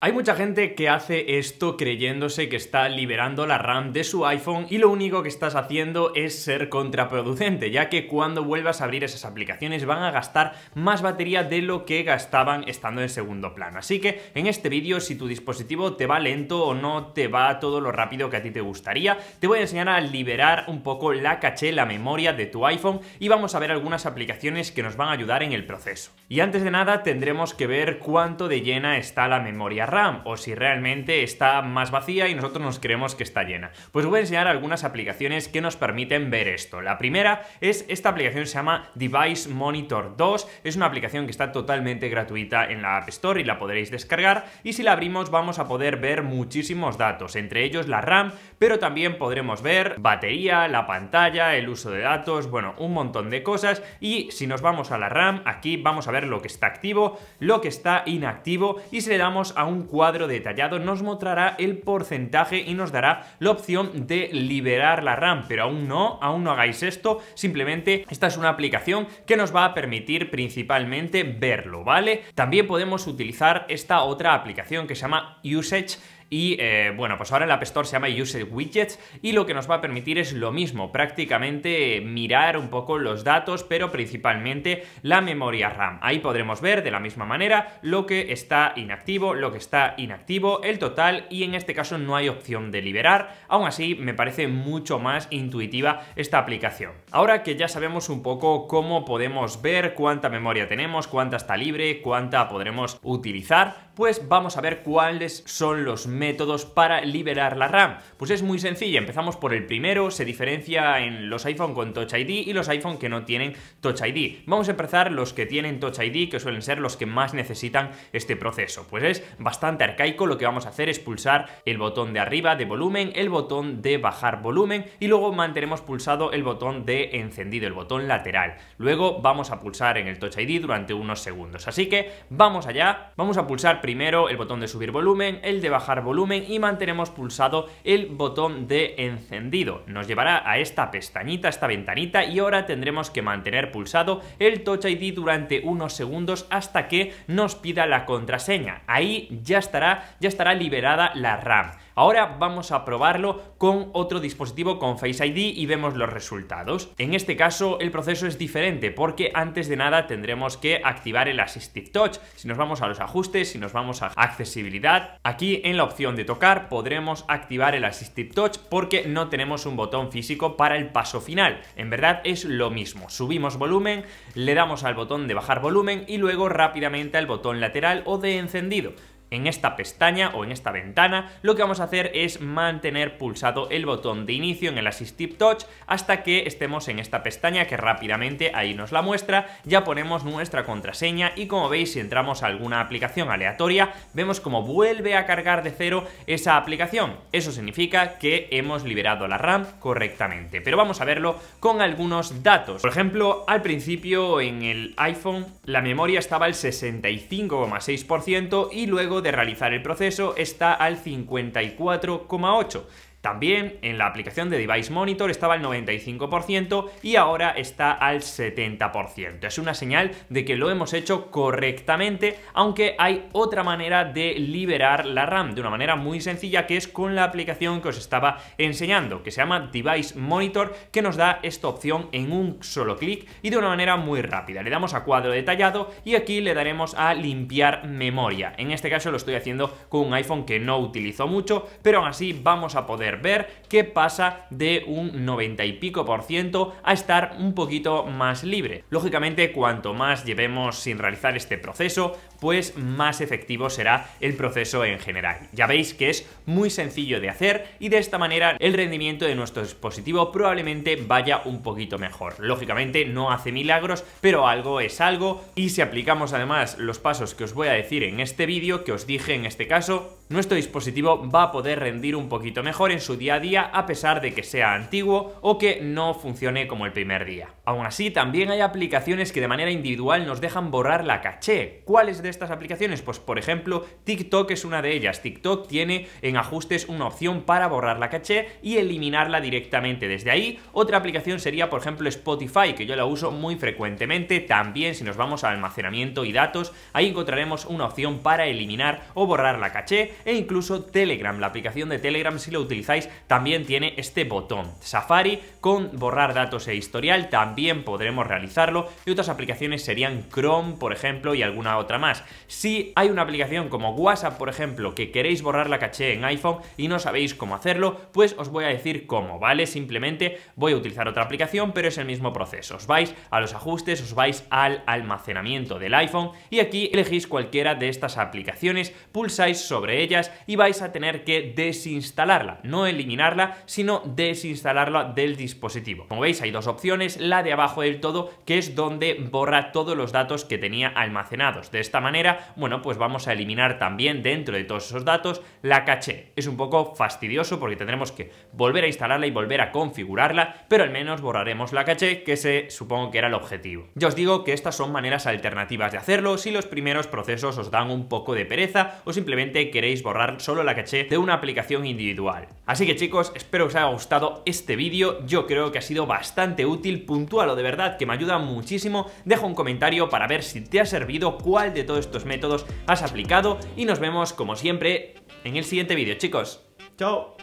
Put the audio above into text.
Hay mucha gente que hace esto creyéndose que está liberando la RAM de su iPhone y lo único que estás haciendo es ser contraproducente, ya que cuando vuelvas a abrir esas aplicaciones van a gastar más batería de lo que gastaban estando en segundo plano. Así que en este vídeo, si tu dispositivo te va lento o no te va todo lo rápido que a ti te gustaría, te voy a enseñar a liberar un poco la caché, la memoria de tu iPhone y vamos a ver algunas aplicaciones que nos van a ayudar en el proceso. Y antes de nada tendremos que ver cuánto de llena está la memoria RAM o si realmente está más vacía y nosotros nos creemos que está llena. Pues voy a enseñar algunas aplicaciones que nos permiten ver esto. La primera es esta aplicación se llama Device Monitor 2. Es una aplicación que está totalmente gratuita en la App Store y la podréis descargar. Y si la abrimos vamos a poder ver muchísimos datos, entre ellos la RAM, pero también podremos ver batería, la pantalla, el uso de datos, bueno, un montón de cosas. Y si nos vamos a la RAM, aquí vamos a ver lo que está activo, lo que está inactivo y si le damos a un un cuadro detallado nos mostrará el porcentaje y nos dará la opción de liberar la RAM, pero aún no, aún no hagáis esto, simplemente esta es una aplicación que nos va a permitir principalmente verlo, ¿vale? También podemos utilizar esta otra aplicación que se llama Usage y eh, bueno, pues ahora el App Store se llama User Widgets y lo que nos va a permitir es lo mismo, prácticamente mirar un poco los datos, pero principalmente la memoria RAM. Ahí podremos ver de la misma manera lo que está inactivo, lo que está inactivo, el total y en este caso no hay opción de liberar. Aún así, me parece mucho más intuitiva esta aplicación. Ahora que ya sabemos un poco cómo podemos ver cuánta memoria tenemos, cuánta está libre, cuánta podremos utilizar, pues vamos a ver cuáles son los métodos para liberar la RAM. Pues es muy sencilla, empezamos por el primero, se diferencia en los iPhone con Touch ID y los iPhone que no tienen Touch ID. Vamos a empezar los que tienen Touch ID, que suelen ser los que más necesitan este proceso. Pues es bastante arcaico, lo que vamos a hacer es pulsar el botón de arriba de volumen, el botón de bajar volumen y luego mantenemos pulsado el botón de encendido, el botón lateral. Luego vamos a pulsar en el Touch ID durante unos segundos. Así que vamos allá, vamos a pulsar primero el botón de subir volumen, el de bajar volumen y mantenemos pulsado el botón de encendido. Nos llevará a esta pestañita, esta ventanita y ahora tendremos que mantener pulsado el Touch ID durante unos segundos hasta que nos pida la contraseña. Ahí ya estará, ya estará liberada la RAM. Ahora vamos a probarlo con otro dispositivo con Face ID y vemos los resultados. En este caso el proceso es diferente porque antes de nada tendremos que activar el Assistive Touch. Si nos vamos a los ajustes, si nos vamos a accesibilidad, aquí en la opción de tocar podremos activar el Assistive Touch porque no tenemos un botón físico para el paso final. En verdad es lo mismo. Subimos volumen, le damos al botón de bajar volumen y luego rápidamente al botón lateral o de encendido. En esta pestaña o en esta ventana lo que vamos a hacer es mantener pulsado el botón de inicio en el Assistive Touch hasta que estemos en esta pestaña que rápidamente ahí nos la muestra, ya ponemos nuestra contraseña y como veis si entramos a alguna aplicación aleatoria vemos como vuelve a cargar de cero esa aplicación, eso significa que hemos liberado la RAM correctamente, pero vamos a verlo con algunos datos, por ejemplo al principio en el iPhone la memoria estaba al 65,6% y luego de realizar el proceso está al 54,8%. También en la aplicación de Device Monitor estaba al 95% y ahora está al 70%. Es una señal de que lo hemos hecho correctamente, aunque hay otra manera de liberar la RAM de una manera muy sencilla que es con la aplicación que os estaba enseñando, que se llama Device Monitor, que nos da esta opción en un solo clic y de una manera muy rápida. Le damos a cuadro detallado y aquí le daremos a limpiar memoria. En este caso lo estoy haciendo con un iPhone que no utilizo mucho, pero aún así vamos a poder ver, que pasa de un 90 y pico por ciento a estar un poquito más libre. Lógicamente, cuanto más llevemos sin realizar este proceso, pues más efectivo será el proceso en general. Ya veis que es muy sencillo de hacer y de esta manera el rendimiento de nuestro dispositivo probablemente vaya un poquito mejor. Lógicamente no hace milagros, pero algo es algo y si aplicamos además los pasos que os voy a decir en este vídeo, que os dije en este caso, nuestro dispositivo va a poder rendir un poquito mejor en su día a día a pesar de que sea antiguo o que no funcione como el primer día. Aún así, también hay aplicaciones que de manera individual nos dejan borrar la caché. ¿Cuáles de estas aplicaciones? Pues por ejemplo, TikTok es una de ellas. TikTok tiene en ajustes una opción para borrar la caché y eliminarla directamente desde ahí. Otra aplicación sería, por ejemplo, Spotify, que yo la uso muy frecuentemente. También si nos vamos a almacenamiento y datos, ahí encontraremos una opción para eliminar o borrar la caché e incluso Telegram. La aplicación de Telegram, si lo utilizáis, también tiene este botón. Safari con borrar datos e historial también podremos realizarlo y otras aplicaciones serían Chrome, por ejemplo, y alguna otra más. Si hay una aplicación como WhatsApp, por ejemplo, que queréis borrar la caché en iPhone y no sabéis cómo hacerlo, pues os voy a decir cómo, ¿vale? Simplemente voy a utilizar otra aplicación, pero es el mismo proceso. Os vais a los ajustes, os vais al almacenamiento del iPhone y aquí elegís cualquiera de estas aplicaciones, pulsáis sobre ella y vais a tener que desinstalarla, no eliminarla, sino desinstalarla del dispositivo. Como veis hay dos opciones, la de abajo del todo que es donde borra todos los datos que tenía almacenados. De esta manera, bueno, pues vamos a eliminar también dentro de todos esos datos la caché. Es un poco fastidioso porque tendremos que volver a instalarla y volver a configurarla, pero al menos borraremos la caché que se supongo que era el objetivo. Ya os digo que estas son maneras alternativas de hacerlo si los primeros procesos os dan un poco de pereza o simplemente queréis borrar solo la caché de una aplicación individual. Así que chicos, espero que os haya gustado este vídeo, yo creo que ha sido bastante útil, puntual o de verdad que me ayuda muchísimo, dejo un comentario para ver si te ha servido, cuál de todos estos métodos has aplicado y nos vemos como siempre en el siguiente vídeo chicos. ¡Chao!